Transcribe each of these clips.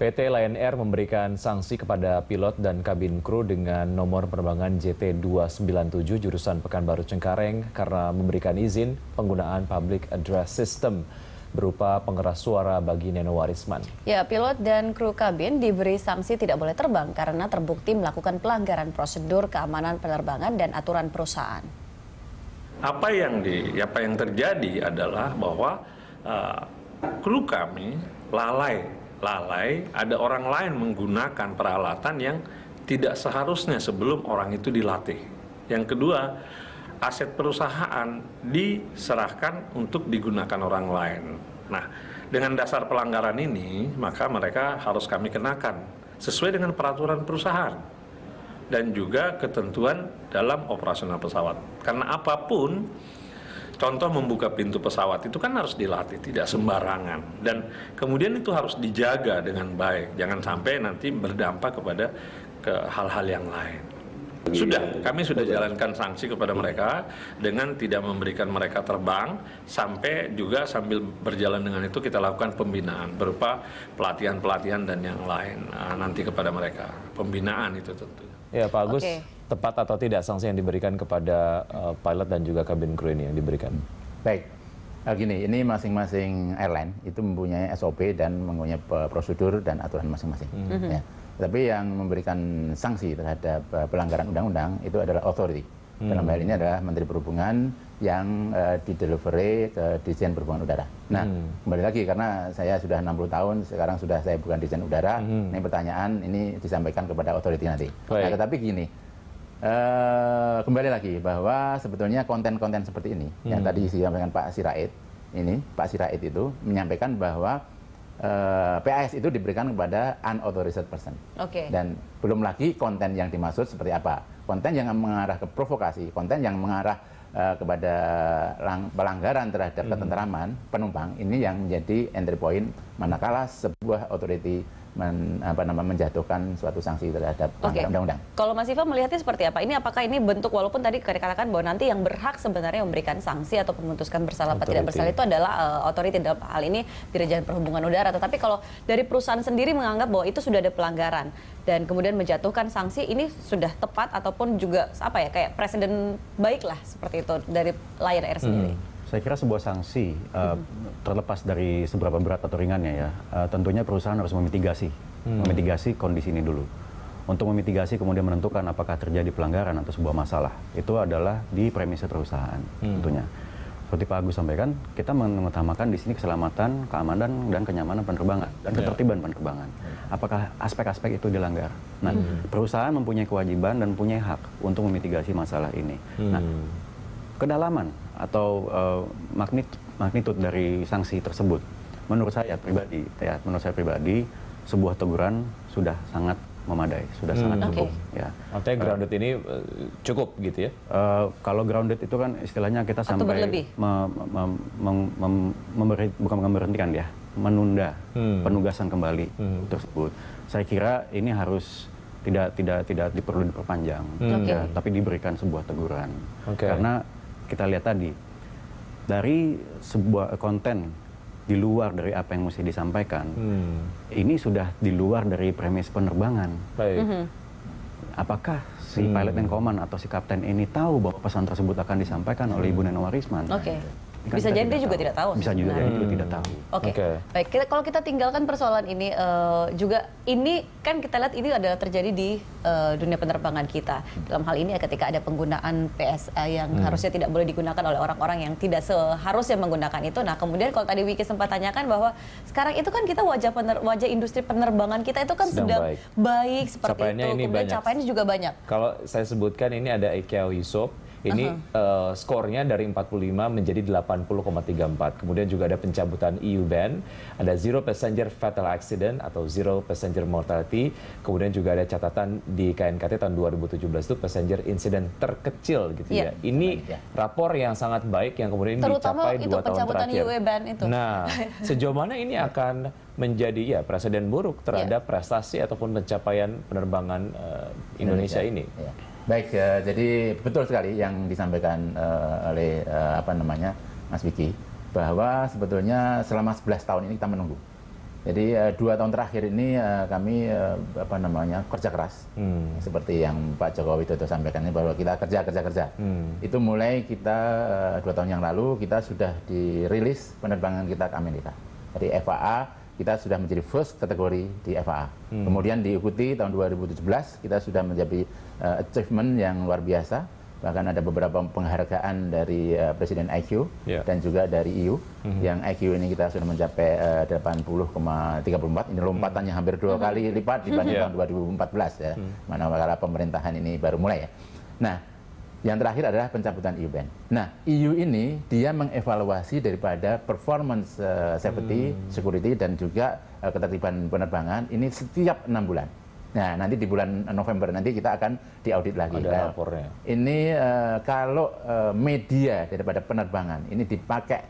PT Lion Air memberikan sanksi kepada pilot dan kabin kru dengan nomor penerbangan JT297 jurusan Pekanbaru Cengkareng karena memberikan izin penggunaan public address system berupa pengeras suara bagi Neno Warisman. Ya, pilot dan kru kabin diberi sanksi tidak boleh terbang karena terbukti melakukan pelanggaran prosedur keamanan penerbangan dan aturan perusahaan. Apa yang di apa yang terjadi adalah bahwa uh, kru kami lalai lalai, ada orang lain menggunakan peralatan yang tidak seharusnya sebelum orang itu dilatih. Yang kedua, aset perusahaan diserahkan untuk digunakan orang lain. Nah, dengan dasar pelanggaran ini, maka mereka harus kami kenakan sesuai dengan peraturan perusahaan dan juga ketentuan dalam operasional pesawat. Karena apapun contoh membuka pintu pesawat itu kan harus dilatih tidak sembarangan dan kemudian itu harus dijaga dengan baik jangan sampai nanti berdampak kepada ke hal-hal yang lain sudah, kami sudah jalankan sanksi kepada mereka dengan tidak memberikan mereka terbang sampai juga sambil berjalan dengan itu kita lakukan pembinaan berupa pelatihan-pelatihan dan yang lain nah, nanti kepada mereka. Pembinaan itu tentu. Ya Pak Agus, okay. tepat atau tidak sanksi yang diberikan kepada uh, pilot dan juga kabin kru ini yang diberikan? Baik, Nah, gini, ini masing-masing airline itu mempunyai SOP dan mempunyai prosedur dan aturan masing-masing. Mm -hmm. ya tapi yang memberikan sanksi terhadap uh, pelanggaran undang-undang itu adalah authority. Hmm. Dalam hal ini adalah Menteri Perhubungan yang uh, di delivery ke Dirjen Perhubungan Udara. Nah, hmm. kembali lagi karena saya sudah 60 tahun, sekarang sudah saya bukan Dirjen Udara. Hmm. Ini pertanyaan ini disampaikan kepada authority nanti. Nah, Baik. Nah, tetapi gini, uh, kembali lagi bahwa sebetulnya konten-konten seperti ini hmm. yang tadi disampaikan Pak Sirait ini, Pak Sirait itu menyampaikan bahwa uh, eh, PAS itu diberikan kepada unauthorized person. Okay. Dan belum lagi konten yang dimaksud seperti apa. Konten yang mengarah ke provokasi, konten yang mengarah uh, kepada pelanggaran terhadap hmm. ketentraman penumpang ini yang menjadi entry point manakala sebuah authority men, apa nama menjatuhkan suatu sanksi terhadap okay. undang-undang. Kalau Mas Iva melihatnya seperti apa? Ini apakah ini bentuk walaupun tadi dikatakan bahwa nanti yang berhak sebenarnya memberikan sanksi atau memutuskan bersalah atau tidak bersalah itu adalah uh, otoriti dalam hal ini Dirjen Perhubungan Udara. Tetapi kalau dari perusahaan sendiri menganggap bahwa itu sudah ada pelanggaran dan kemudian menjatuhkan sanksi ini sudah tepat ataupun juga apa ya kayak presiden baiklah seperti itu dari layar Air sendiri. Hmm. Saya kira sebuah sanksi uh, terlepas dari seberapa berat atau ringannya ya, uh, tentunya perusahaan harus memitigasi, hmm. memitigasi kondisi ini dulu. Untuk memitigasi kemudian menentukan apakah terjadi pelanggaran atau sebuah masalah, itu adalah di premis perusahaan hmm. tentunya. Seperti Pak Agus sampaikan, kita mengutamakan di sini keselamatan, keamanan dan kenyamanan penerbangan dan ya. ketertiban yeah. penerbangan. Apakah aspek-aspek itu dilanggar? Nah, hmm. perusahaan mempunyai kewajiban dan punya hak untuk memitigasi masalah ini. Nah, hmm. Nah, kedalaman atau uh, magnit magnitud dari sanksi tersebut. Menurut saya pribadi, ya, menurut saya pribadi, sebuah teguran sudah sangat memadai, sudah hmm. sangat cukup. Okay. Ya. Artinya eh, grounded uh, ini eh, cukup gitu ya? Uh, kalau grounded itu kan istilahnya kita Atau sampai me, me, me, me, memberi, bukan memberhentikan ya, menunda hmm. penugasan kembali hmm. tersebut. Saya kira ini harus tidak tidak tidak diperlu diperpanjang, hmm. Ya, okay. tapi diberikan sebuah teguran okay. karena kita lihat tadi dari sebuah konten di luar dari apa yang mesti disampaikan hmm. ini sudah di luar dari premis penerbangan Baik. Mm -hmm. apakah si hmm. pilot and command atau si kapten ini tahu bahwa pesan tersebut akan disampaikan oleh Ibu hmm. Nenowarisman okay. Kan bisa jadi dia juga tahu. tidak tahu. Bisa juga jadi nah. juga tidak tahu. Oke. Okay. Okay. Baik, kita, kalau kita tinggalkan persoalan ini uh, juga ini kan kita lihat ini adalah terjadi di uh, dunia penerbangan kita. Hmm. Dalam hal ini ya ketika ada penggunaan PSA yang hmm. harusnya tidak boleh digunakan oleh orang-orang yang tidak seharusnya menggunakan itu. Nah, kemudian kalau tadi Wiki sempat tanyakan bahwa sekarang itu kan kita wajah pener, wajah industri penerbangan kita itu kan sedang, sedang baik. baik seperti Capaiannya itu. Ini kemudian capaiannya juga banyak. Kalau saya sebutkan ini ada ICAO ISOP ini uh-huh. uh, skornya dari 45 menjadi 80,34. Kemudian juga ada pencabutan EU ban, ada zero passenger fatal accident atau zero passenger mortality. Kemudian juga ada catatan di KNKT tahun 2017 itu passenger incident terkecil gitu yeah. ya. Ini ya. rapor yang sangat baik yang kemudian Terutama dicapai 2 tahun terakhir. EU ban itu. Nah, sejauh mana ini akan menjadi ya presiden buruk terhadap yeah. prestasi ataupun pencapaian penerbangan uh, Indonesia, Indonesia ini? Yeah. Baik, uh, jadi betul sekali yang disampaikan uh, oleh uh, apa namanya Mas Vicky bahwa sebetulnya selama 11 tahun ini kita menunggu. Jadi uh, dua tahun terakhir ini uh, kami uh, apa namanya kerja keras hmm. seperti yang Pak Jokowi itu sampaikan bahwa kita kerja kerja kerja. Hmm. Itu mulai kita uh, dua tahun yang lalu kita sudah dirilis penerbangan kita ke Amerika. Jadi FAA kita sudah menjadi first kategori di FAA. Hmm. Kemudian diikuti tahun 2017 kita sudah menjadi uh, achievement yang luar biasa. Bahkan ada beberapa penghargaan dari uh, Presiden IQ yeah. dan juga dari EU. Hmm. Yang IQ ini kita sudah mencapai eh, uh, 80,34. Ini lompatannya hmm. hampir dua kali lipat dibanding yeah. Hmm. tahun 2014 ya. Hmm. Mana kala pemerintahan ini baru mulai ya. Nah, yang terakhir adalah pencabutan event. Nah, EU ini dia mengevaluasi daripada performance uh, safety, hmm. security dan juga uh, ketertiban penerbangan ini setiap enam bulan. Nah, nanti di bulan November nanti kita akan diaudit lagi. Ada nah, lapornya. Ini uh, kalau uh, media daripada penerbangan ini dipakai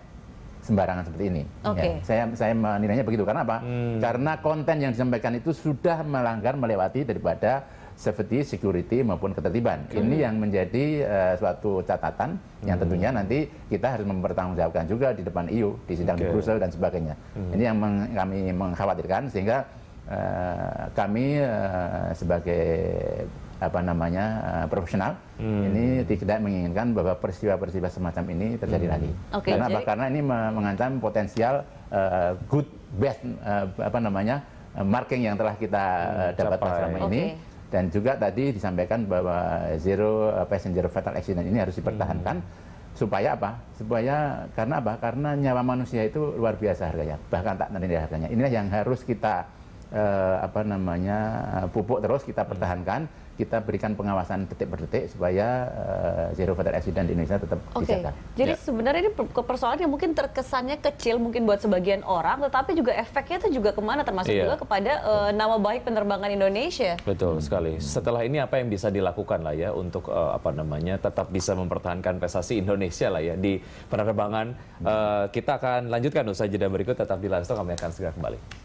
sembarangan seperti ini. Okay. Ya, saya saya menilainya begitu karena apa? Hmm. Karena konten yang disampaikan itu sudah melanggar melewati daripada safety, security maupun ketertiban. Okay. Ini yang menjadi uh, suatu catatan hmm. yang tentunya nanti kita harus mempertanggungjawabkan juga di depan EU, di sidang okay. di Brussel dan sebagainya. Hmm. Ini yang meng kami mengkhawatirkan sehingga uh, kami uh, sebagai apa namanya uh, profesional hmm. ini tidak menginginkan bahwa peristiwa-peristiwa semacam ini terjadi hmm. lagi. Okay, karena jadi... apa? Karena ini mengancam potensial uh, good best uh, apa namanya marking yang telah kita dapatkan selama okay. ini dan juga tadi disampaikan bahwa zero eh, passenger fatal accident ini harus dipertahankan hmm. supaya apa? Supaya karena apa? Karena nyawa manusia itu luar biasa harganya, bahkan tak nanti harganya. Inilah yang harus kita eh, apa namanya eh, pupuk terus kita pertahankan kita berikan pengawasan detik per detik supaya uh, zero fatal accident di Indonesia tetap okay. dijaga. Jadi ya. sebenarnya ini persoalan yang mungkin terkesannya kecil mungkin buat sebagian orang tetapi juga efeknya itu juga kemana termasuk iya. juga kepada uh, nama baik penerbangan Indonesia. Betul hmm. sekali. Setelah ini apa yang bisa dilakukan lah ya untuk uh, apa namanya tetap bisa mempertahankan prestasi Indonesia lah ya di penerbangan hmm. Uh, kita akan lanjutkan usai jeda berikut tetap di Lanstok kami akan segera kembali.